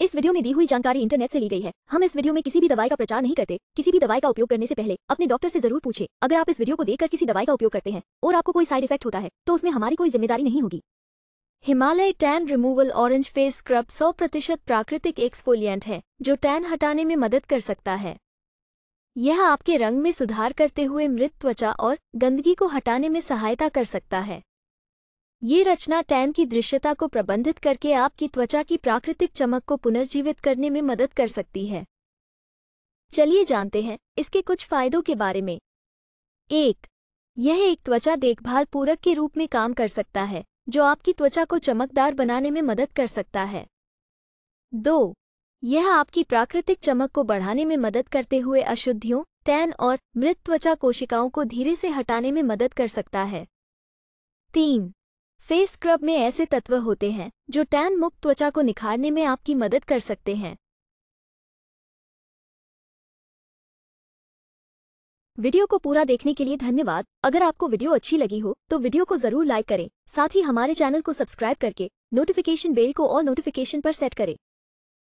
इस वीडियो में दी हुई जानकारी इंटरनेट से ली गई है हम इस वीडियो में किसी भी दवाई का प्रचार नहीं करते किसी भी दवाई का उपयोग करने से पहले अपने डॉक्टर से जरूर पूछे अगर आप इस वीडियो को देखकर किसी दवाई का उपयोग करते हैं और आपको कोई साइड इफेक्ट होता है तो उसमें हमारी कोई जिम्मेदारी नहीं होगी Himalaya tan removal orange face scrub सौ प्रतिशत प्राकृतिक एक्सफोलियंट है जो टैन हटाने में मदद कर सकता है यह आपके रंग में सुधार करते हुए मृत त्वचा और गंदगी को हटाने में सहायता कर सकता है ये रचना टैन की दृश्यता को प्रबंधित करके आपकी त्वचा की प्राकृतिक चमक को पुनर्जीवित करने में मदद कर सकती है चलिए जानते हैं इसके कुछ फायदों के बारे में एक यह एक त्वचा देखभाल पूरक के रूप में काम कर सकता है जो आपकी त्वचा को चमकदार बनाने में मदद कर सकता है दो यह आपकी प्राकृतिक चमक को बढ़ाने में मदद करते हुए अशुद्धियों टैन और मृत त्वचा कोशिकाओं को धीरे से हटाने में मदद कर सकता है तीन फेस स्क्रब में ऐसे तत्व होते हैं जो टैन मुक्त त्वचा को निखारने में आपकी मदद कर सकते हैं वीडियो को पूरा देखने के लिए धन्यवाद अगर आपको वीडियो अच्छी लगी हो तो वीडियो को जरूर लाइक करें साथ ही हमारे चैनल को सब्सक्राइब करके नोटिफिकेशन बेल को और नोटिफिकेशन पर सेट करें